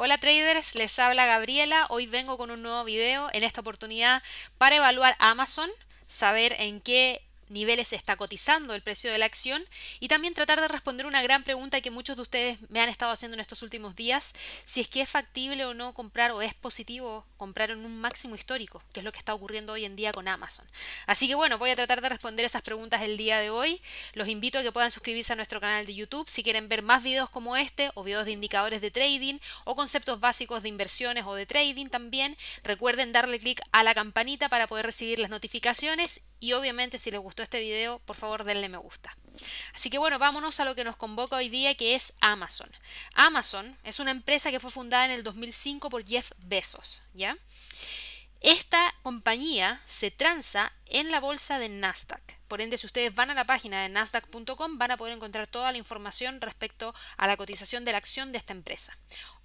Hola traders, les habla Gabriela. Hoy vengo con un nuevo video en esta oportunidad para evaluar Amazon, saber en qué niveles está cotizando el precio de la acción y también tratar de responder una gran pregunta que muchos de ustedes me han estado haciendo en estos últimos días, si es que es factible o no comprar o es positivo comprar en un máximo histórico, que es lo que está ocurriendo hoy en día con Amazon. Así que bueno, voy a tratar de responder esas preguntas el día de hoy. Los invito a que puedan suscribirse a nuestro canal de YouTube si quieren ver más videos como este o videos de indicadores de trading o conceptos básicos de inversiones o de trading también. Recuerden darle clic a la campanita para poder recibir las notificaciones y obviamente si les gustó este video, por favor denle me gusta. Así que bueno, vámonos a lo que nos convoca hoy día, que es Amazon. Amazon es una empresa que fue fundada en el 2005 por Jeff Bezos, ¿ya? Esta compañía se transa en la bolsa de Nasdaq. Por ende, si ustedes van a la página de nasdaq.com van a poder encontrar toda la información respecto a la cotización de la acción de esta empresa.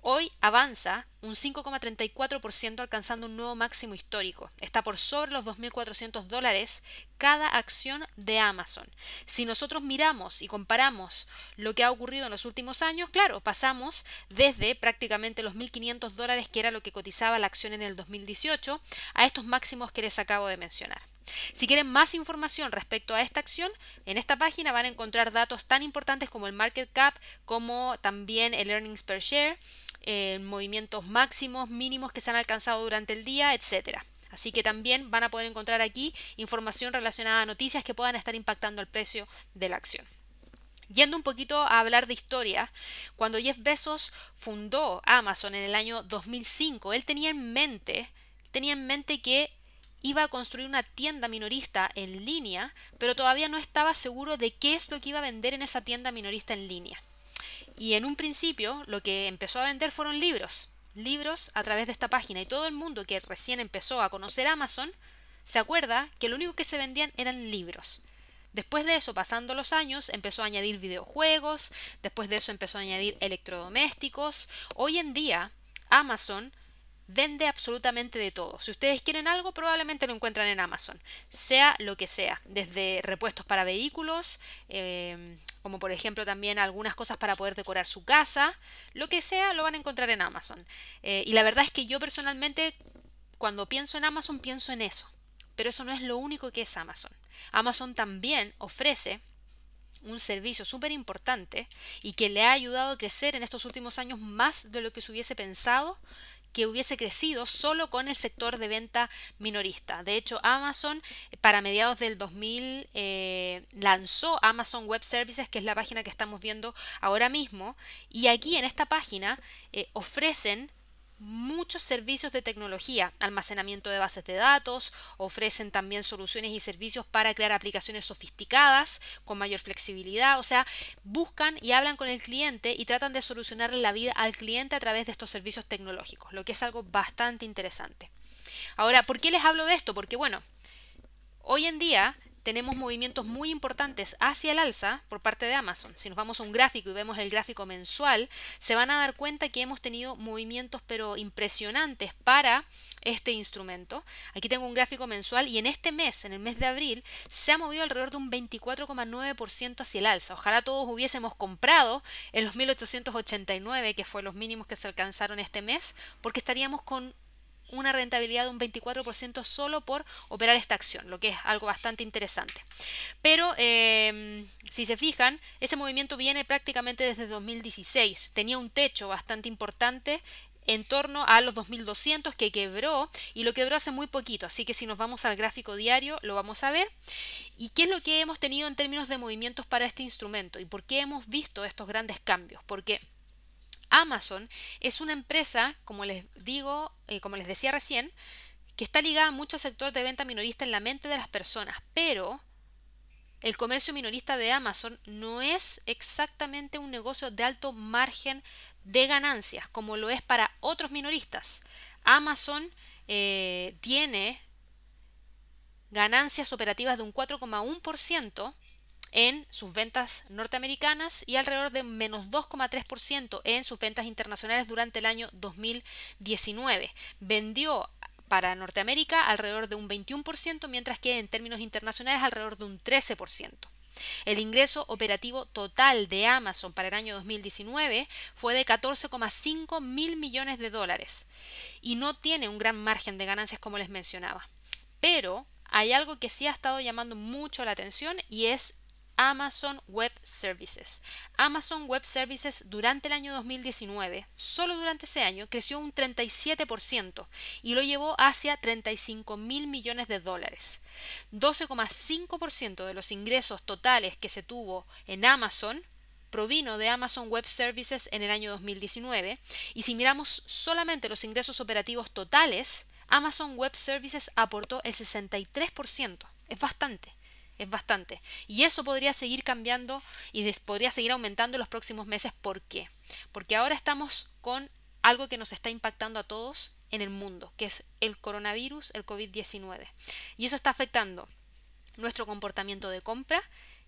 Hoy avanza un 5,34% alcanzando un nuevo máximo histórico. Está por sobre los 2.400 dólares cada acción de Amazon. Si nosotros miramos y comparamos lo que ha ocurrido en los últimos años, claro, pasamos desde prácticamente los 1.500 dólares que era lo que cotizaba la acción en el 2018 a estos máximos que les acabo de mencionar. Si quieren más información respecto a esta acción, en esta página van a encontrar datos tan importantes como el market cap, como también el earnings per share, eh, movimientos máximos, mínimos que se han alcanzado durante el día, etcétera. Así que también van a poder encontrar aquí información relacionada a noticias que puedan estar impactando el precio de la acción. Yendo un poquito a hablar de historia, cuando Jeff Bezos fundó Amazon en el año 2005, él tenía en mente, tenía en mente que iba a construir una tienda minorista en línea, pero todavía no estaba seguro de qué es lo que iba a vender en esa tienda minorista en línea. Y en un principio lo que empezó a vender fueron libros, libros a través de esta página y todo el mundo que recién empezó a conocer Amazon se acuerda que lo único que se vendían eran libros. Después de eso, pasando los años, empezó a añadir videojuegos, después de eso empezó a añadir electrodomésticos. Hoy en día, Amazon vende absolutamente de todo. Si ustedes quieren algo, probablemente lo encuentran en Amazon, sea lo que sea, desde repuestos para vehículos, em, como por ejemplo también algunas cosas para poder decorar su casa, lo que sea, lo van a encontrar en Amazon. Eh, y la verdad es que yo personalmente, cuando pienso en Amazon, pienso en eso. Pero eso no es lo único que es Amazon. Amazon también ofrece un servicio súper importante y que le ha ayudado a crecer en estos últimos años más de lo que se hubiese pensado que hubiese crecido solo con el sector de venta minorista. De hecho, Amazon eh, para mediados del 2000 eh, lanzó Amazon Web Services, que es la página que estamos viendo ahora mismo, y aquí en esta página eh, ofrecen muchos servicios de tecnología, almacenamiento de bases de datos, ofrecen también soluciones y servicios para crear aplicaciones sofisticadas con mayor flexibilidad, o sea, buscan y hablan con el cliente y tratan de solucionar la vida al cliente a través de estos servicios tecnológicos, lo que es algo bastante interesante. Ahora, ¿por qué les hablo de esto? Porque bueno, hoy en día tenemos movimientos muy importantes hacia el alza por parte de Amazon. Si nos vamos a un gráfico y vemos el gráfico mensual, se van a dar cuenta que hemos tenido movimientos pero impresionantes para este instrumento. Aquí tengo un gráfico mensual y en este mes, en el mes de abril, se ha movido alrededor de un 24,9% hacia el alza. Ojalá todos hubiésemos comprado en los 1889, que fue los mínimos que se alcanzaron este mes, porque estaríamos con una rentabilidad de un 24% solo por operar esta acción, lo que es algo bastante interesante. Pero em, si se fijan, ese movimiento viene prácticamente desde 2016. Tenía un techo bastante importante en torno a los 2200 que quebró y lo quebró hace muy poquito, así que si nos vamos al gráfico diario lo vamos a ver. ¿Y qué es lo que hemos tenido en términos de movimientos para este instrumento? ¿Y por qué hemos visto estos grandes cambios? Porque Amazon es una empresa, como les digo, eh, como les decía recién, que está ligada mucho muchos sector de venta minorista en la mente de las personas, pero el comercio minorista de Amazon no es exactamente un negocio de alto margen de ganancias, como lo es para otros minoristas. Amazon eh, tiene ganancias operativas de un 4,1% en sus ventas norteamericanas y alrededor de menos 2,3% en sus ventas internacionales durante el año 2019. Vendió para Norteamérica alrededor de un 21%, mientras que en términos internacionales alrededor de un 13%. El ingreso operativo total de Amazon para el año 2019 fue de 14,5 mil millones de dólares y no tiene un gran margen de ganancias como les mencionaba. Pero hay algo que sí ha estado llamando mucho la atención y es Amazon Web Services. Amazon Web Services durante el año 2019, solo durante ese año, creció un 37% y lo llevó hacia 35 mil millones de dólares. 12,5% de los ingresos totales que se tuvo en Amazon provino de Amazon Web Services en el año 2019 y si miramos solamente los ingresos operativos totales, Amazon Web Services aportó el 63%. Es bastante es bastante. Y eso podría seguir cambiando y podría seguir aumentando en los próximos meses. ¿Por qué? Porque ahora estamos con algo que nos está impactando a todos en el mundo, que es el coronavirus, el COVID-19. Y eso está afectando nuestro comportamiento de compra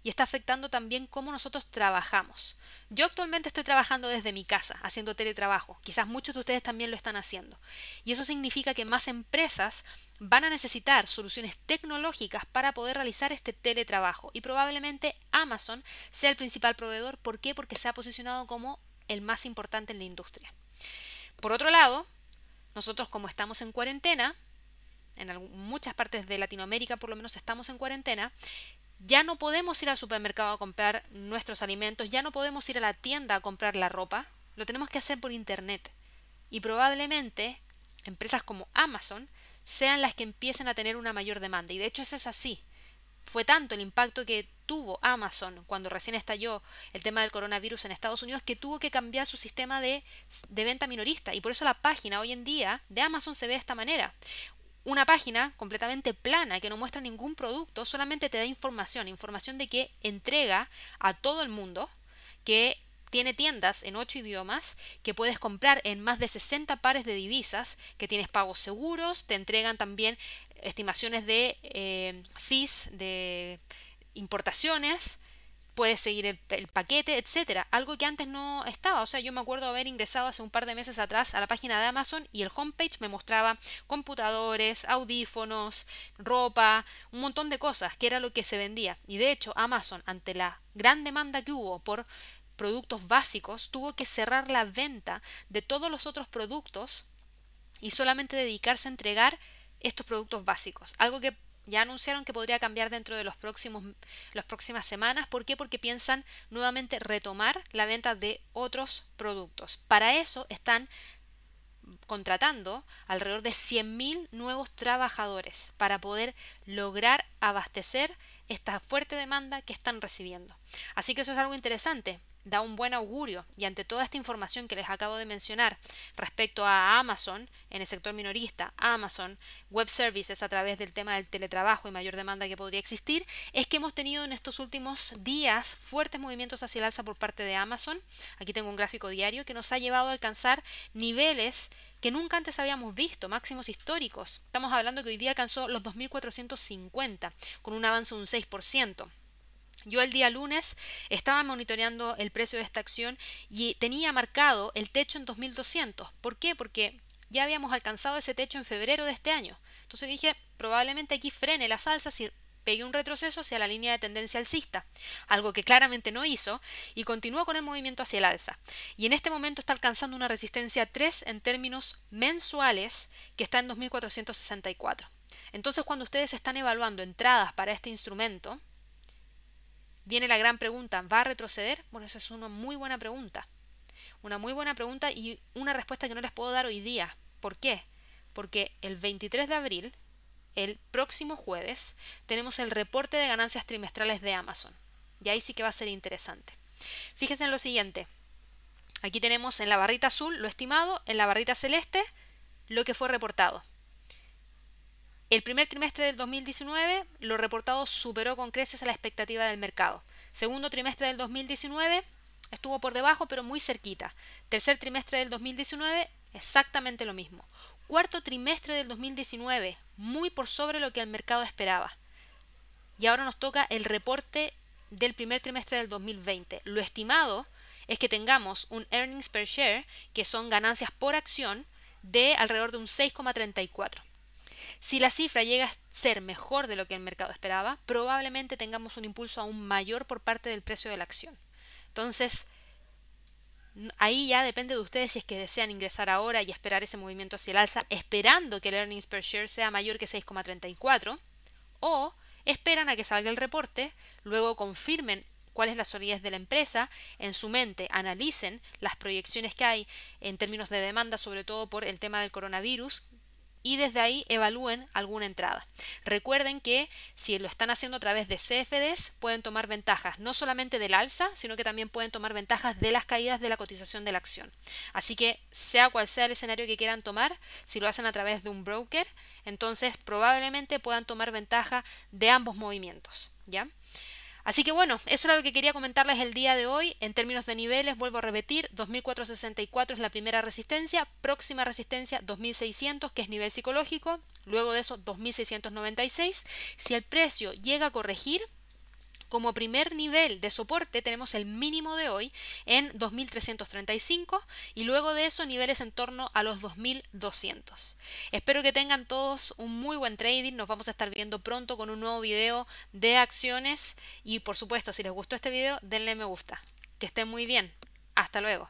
y está afectando también cómo nosotros trabajamos. Yo actualmente estoy trabajando desde mi casa, haciendo teletrabajo. Quizás muchos de ustedes también lo están haciendo. Y eso significa que más empresas van a necesitar soluciones tecnológicas para poder realizar este teletrabajo. Y probablemente Amazon sea el principal proveedor. ¿Por qué? Porque se ha posicionado como el más importante en la industria. Por otro lado, nosotros como estamos en cuarentena, en muchas partes de Latinoamérica por lo menos estamos en cuarentena, ya no podemos ir al supermercado a comprar nuestros alimentos, ya no podemos ir a la tienda a comprar la ropa, lo tenemos que hacer por Internet. Y probablemente empresas como Amazon sean las que empiecen a tener una mayor demanda. Y de hecho eso es así. Fue tanto el impacto que tuvo Amazon cuando recién estalló el tema del coronavirus en Estados Unidos que tuvo que cambiar su sistema de, venta minorista y por eso la página hoy en día de Amazon se ve de esta manera una página completamente plana que no muestra ningún producto, solamente te da información, información de que entrega a todo el mundo, que tiene tiendas en ocho idiomas, que puedes comprar en más de 60 pares de divisas, que tienes pagos seguros, te entregan también estimaciones de eh, fees, de importaciones, puedes seguir el, paquete, etcétera, algo que antes no estaba. O sea, yo me acuerdo haber ingresado hace un par de meses atrás a la página de Amazon y el homepage me mostraba computadores, audífonos, ropa, un montón de cosas, que era lo que se vendía. Y de hecho, Amazon, ante la gran demanda que hubo por productos básicos, tuvo que cerrar la venta de todos los otros productos y solamente dedicarse a entregar estos productos básicos, algo que ya anunciaron que podría cambiar dentro de los próximos, las próximas semanas. ¿Por qué? Porque piensan nuevamente retomar la venta de otros productos. Para eso están contratando alrededor de 100.000 nuevos trabajadores para poder lograr abastecer esta fuerte demanda que están recibiendo. Así que eso es algo interesante da un buen augurio y ante toda esta información que les acabo de mencionar respecto a Amazon en el sector minorista, Amazon, web services a través del tema del teletrabajo y mayor demanda que podría existir, es que hemos tenido en estos últimos días fuertes movimientos hacia el alza por parte de Amazon. Aquí tengo un gráfico diario que nos ha llevado a alcanzar niveles que nunca antes habíamos visto, máximos históricos. Estamos hablando que hoy día alcanzó los 2.450, con un avance de un 6%. Yo el día lunes estaba monitoreando el precio de esta acción y tenía marcado el techo en 2200. ¿Por qué? Porque ya habíamos alcanzado ese techo en febrero de este año. Entonces dije, probablemente aquí frene las alzas y pegué un retroceso hacia la línea de tendencia alcista, algo que claramente no hizo, y continúa con el movimiento hacia el alza. Y en este momento está alcanzando una resistencia 3 en términos mensuales que está en 2464. Entonces cuando ustedes están evaluando entradas para este instrumento, Viene la gran pregunta, ¿va a retroceder? Bueno, eso es una muy buena pregunta. Una muy buena pregunta y una respuesta que no les puedo dar hoy día. ¿Por qué? Porque el 23 de abril, el próximo jueves, tenemos el reporte de ganancias trimestrales de Amazon. Y ahí sí que va a ser interesante. Fíjense en lo siguiente. Aquí tenemos en la barrita azul lo estimado, en la barrita celeste lo que fue reportado. El primer trimestre del 2019 lo reportado superó con creces a la expectativa del mercado. Segundo trimestre del 2019 estuvo por debajo pero muy cerquita. Tercer trimestre del 2019 exactamente lo mismo. Cuarto trimestre del 2019 muy por sobre lo que el mercado esperaba. Y ahora nos toca el reporte del primer trimestre del 2020. Lo estimado es que tengamos un earnings per share, que son ganancias por acción, de alrededor de un 6,34. Si la cifra llega a ser mejor de lo que el mercado esperaba, probablemente tengamos un impulso aún mayor por parte del precio de la acción. Entonces, ahí ya depende de ustedes si es que desean ingresar ahora y esperar ese movimiento hacia el alza, esperando que el earnings per share sea mayor que 6,34, o esperan a que salga el reporte, luego confirmen cuál es la solidez de la empresa, en su mente analicen las proyecciones que hay en términos de demanda, sobre todo por el tema del coronavirus, y desde ahí evalúen alguna entrada. Recuerden que si lo están haciendo a través de CFDs, pueden tomar ventajas no solamente del alza, sino que también pueden tomar ventajas de las caídas de la cotización de la acción. Así que sea cual sea el escenario que quieran tomar, si lo hacen a través de un broker, entonces probablemente puedan tomar ventaja de ambos movimientos, ¿ya? Así que bueno, eso era lo que quería comentarles el día de hoy. En términos de niveles, vuelvo a repetir, 2464 es la primera resistencia, próxima resistencia 2600, que es nivel psicológico, luego de eso 2696. Si el precio llega a corregir, como primer nivel de soporte tenemos el mínimo de hoy en 2335 y luego de eso niveles en torno a los 2200. Espero que tengan todos un muy buen trading, nos vamos a estar viendo pronto con un nuevo video de acciones y por supuesto si les gustó este video denle me gusta. Que estén muy bien. Hasta luego.